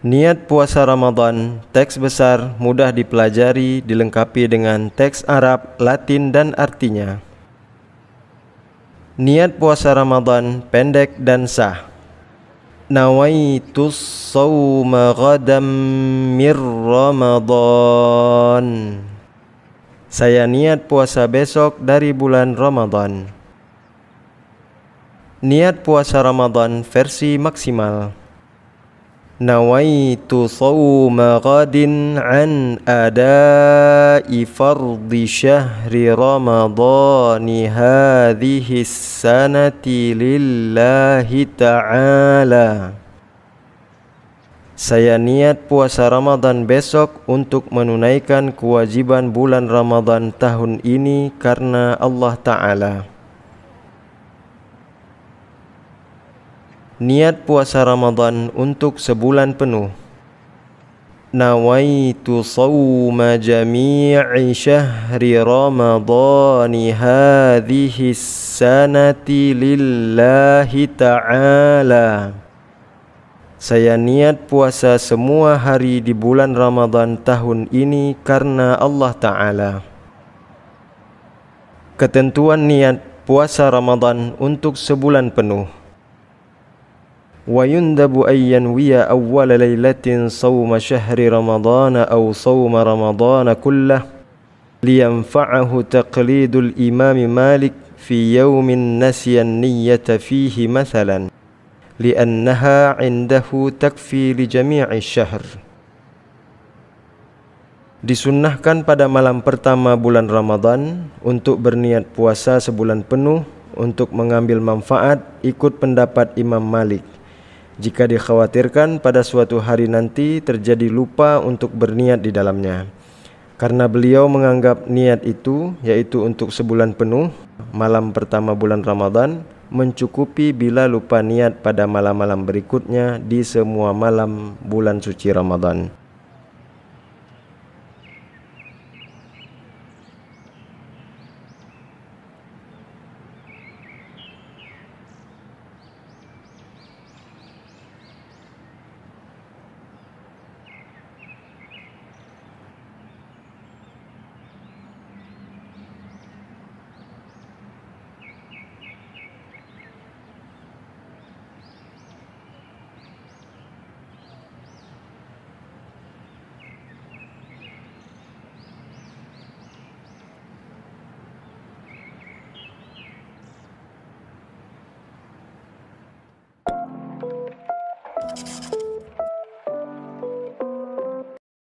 Niat puasa Ramadan, teks besar mudah dipelajari dilengkapi dengan teks Arab, Latin dan artinya. Niat puasa Ramadan pendek dan sah. Nawaitu sawma ghadam mir Ramadan. Saya niat puasa besok dari bulan Ramadan. Niat puasa Ramadan versi maksimal. نويت صوم ghadin عن adai فرض شهر رمضان هذه السنة لله تعالى Saya niat puasa Ramadan besok untuk menunaikan kewajiban bulan Ramadan tahun ini karena Allah Ta'ala. niat puasa Ramadan untuk sebulan penuh. Nawaitu sawma jami'i syahri Ramadan hadhihi sanati lillahi ta'ala. Saya niat puasa semua hari di bulan Ramadan tahun ini karena Allah Ta'ala. Ketentuan niat puasa Ramadan untuk sebulan penuh. ويندب أن ينوي أول ليلة صوم شهر رمضان أو صوم رمضان كله لينفعه تقليد الإمام مالك في يوم نسي النية فيه مثلا لأنها عنده تكفي لجميع الشهر Disunnahkan pada malam pertama bulan Ramadan untuk berniat puasa sebulan penuh untuk mengambil manfaat ikut pendapat Imam Malik jika dikhawatirkan pada suatu hari nanti terjadi lupa untuk berniat di dalamnya. Karena beliau menganggap niat itu, yaitu untuk sebulan penuh, malam pertama bulan Ramadan, mencukupi bila lupa niat pada malam-malam berikutnya di semua malam bulan suci Ramadan.